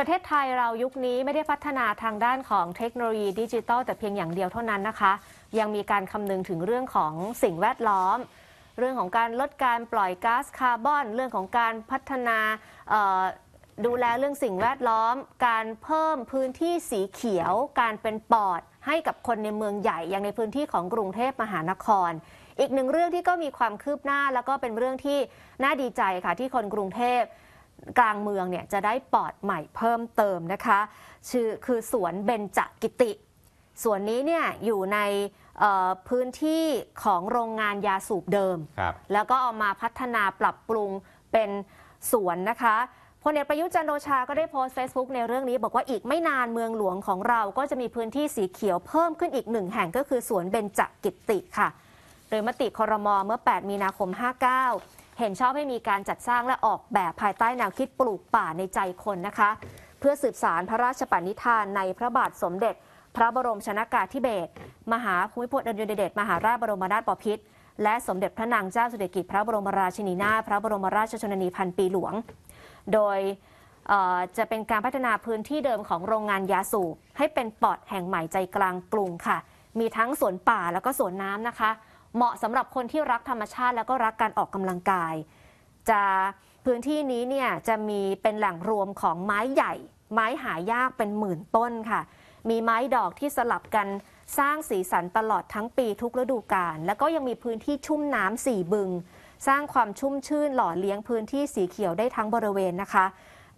ประเทศไทยเรายุคนี้ไม่ได้พัฒนาทางด้านของเทคโนโลยี ดิจิตอลแต่เพียงอย่างเดียวเท่านั้นนะคะ ยังมีการคำนึงถึงเรื่องของสิ่งแวดล้อม เรื่องของการลดการปล่อยก๊าซคาร์บอน เรื่องของการพัฒนาดูแลเรื่องสิ่งแวดล้อม การเพิ่มพื้นที่สีเขียว การเป็นปอดให้กับคนในเมืองใหญ่อย่างในพื้นที่ของกรุงเทพมหานคร อีกหนึ่งเรื่องที่ก็มีความคืบหน้าแล้วก็เป็นเรื่องที่น่าดีใจค่ะที่คนกรุงเทพกลางเมืองเนี่ยจะได้ปอดใหม่เพิ่มเติมนะคะชื่อคือสวนเบญจกิติ สวนนี้เนี่ยอยู่ในพื้นที่ของโรงงานยาสูบเดิม แล้วก็เอามาพัฒนาปรับปรุงเป็นสวนนะคะพลเอกประยุทธ์จันโอชาก็ได้โพสต์เฟซบุ๊กในเรื่องนี้บอกว่าอีกไม่นานเมืองหลวงของเราก็จะมีพื้นที่สีเขียวเพิ่มขึ้นอีกหนึ่งแห่งก็คือสวนเบญจกิติค่ะโดยมติคอรมอเมื่อ 8 มีนาคม 59เห็นชอบให้มีการจัดสร้างและออกแบบภายใต้แนวคิดปลูกป่าในใจคนนะคะ เพื่อสืบสารพระราชปณิธานในพระบาทสมเด็จ พระบรมชนากาธิเบศรมหาภูมิพลอดุลยเดชมหาราชบรมนาถบพิตรและสมเด็จพระนางเจ้าสุเดจกิจพระบรมราชินีนาถพระบรมราชชนนีพันปีหลวง โดยจะเป็นการพัฒนาพื้นที่เดิมของโรงงานยาสูบให้เป็นปอดแห่งใหม่ใจกลางกรุงค่ะ มีทั้งสวนป่าแล้วก็สวนน้ำนะคะเหมาะสำหรับคนที่รักธรรมชาติแล้วก็รักการออกกำลังกาย จะพื้นที่นี้เนี่ยจะมีเป็นแหล่งรวมของไม้ใหญ่ ไม้หายากเป็นหมื่นต้นค่ะ มีไม้ดอกที่สลับกันสร้างสีสันตลอดทั้งปีทุกฤดูกาลแล้วก็ยังมีพื้นที่ชุ่มน้ำสี่บึง สร้างความชุ่มชื่นหล่อเลี้ยงพื้นที่สีเขียวได้ทั้งบริเวณนะคะ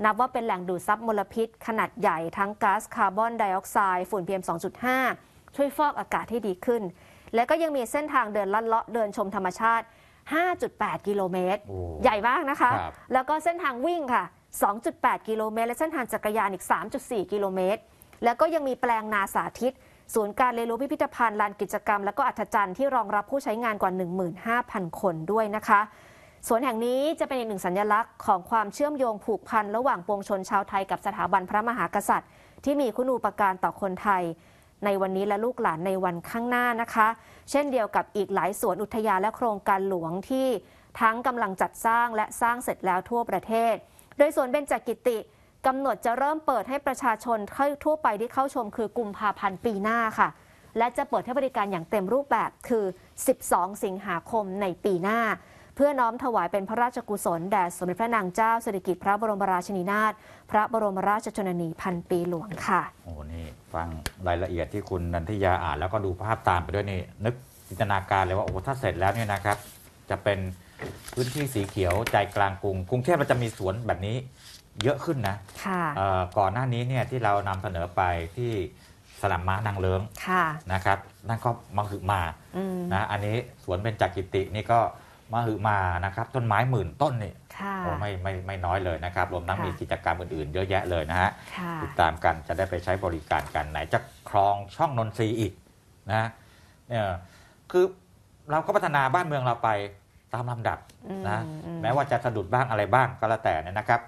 นับว่าเป็นแหล่งดูดซับมลพิษ ขนาดใหญ่ทั้งก๊าซคาร์บอนไดออกไซด์ฝุ่น PM 2.5ช่วยฟอกอากาศที่ดีขึ้นและก็ยังมีเส้นทางเดินลัดเลาะเดินชมธรรมชาติ 5.8 กิโลเมตร ใหญ่มากนะคะ แล้วก็เส้นทางวิ่งค่ะ 2.8 กิโลเมตร และเส้นทางจักรยานอีก 3.4 กิโลเมตร แล้วก็ยังมีแปลงนาสาธิต ศูนย์การเรียนรู้พิพิธภัณฑ์ลานกิจกรรม และก็อัธจันทร์ที่รองรับผู้ใช้งานกว่า 15,000 คนด้วยนะคะสวนแห่งนี้จะเป็นอีกหนึ่งสัญญลักษณ์ ของความเชื่อมโยงผูกพันระหว่างปวงชนชาวไทยกับสถาบันพระมหากษัตริย์ ที่มีคุณูปการต่อคนไทยในวันนี้และลูกหลานในวันข้างหน้านะคะ เช่นเดียวกับอีกหลายสวนอุทยานและโครงการหลวงที่ทั้งกำลังจัดสร้างและสร้างเสร็จแล้วทั่วประเทศ โดยสวนเบญจกิติกำหนดจะเริ่มเปิดให้ประชาชนทั่วไปที่เข้าชม คือกุมภาพันธ์ปีหน้าค่ะ และจะเปิดให้บริการอย่างเต็มรูปแบบคือ 12 สิงหาคมในปีหน้าเพื่อน้อมถวายเป็นพระราชกุศลแด่สมเด็จพระนางเจ้าสิริกิติ์พระบรมราชินีนาถ พระบรมราชชนนีพันปีหลวงค่ะ โอ้โหนี่ ฟังรายละเอียดที่คุณนันทิยาอ่านแล้วก็ดูภาพตามไปด้วยนี่ นึกจินตนาการเลยว่า โอ้ถ้าเสร็จแล้วเนี่ยนะครับ จะเป็นพื้นที่สีเขียวใจกลางกรุง กรุงเทพมันจะมีสวนแบบนี้เยอะขึ้นนะค่ะก่อนหน้านี้เนี่ยที่เรานำเสนอไปที่สนามม้านางเลิ้งนะครับ นั่นก็มังคึดมานะอันนี้สวนเป็นจักิตินี่ก็มหึมานะครับ ต้นไม้หมื่นต้นนี่โอ้ไม่ไม่ไม่น้อยเลยนะครับรวมทั้งมีกิจกรรมอื่นๆ เยอะแยะเลยนะฮะติดตามกันจะได้ไปใช้บริการกัน ไหนจะคลองช่องนนทรีอีกนะเนี่ยคือเราก็พัฒนาบ้านเมืองเราไปตามลำดับนะแม้ว่าจะสะดุดบ้างอะไรบ้างก็แล้วแต่นะครับ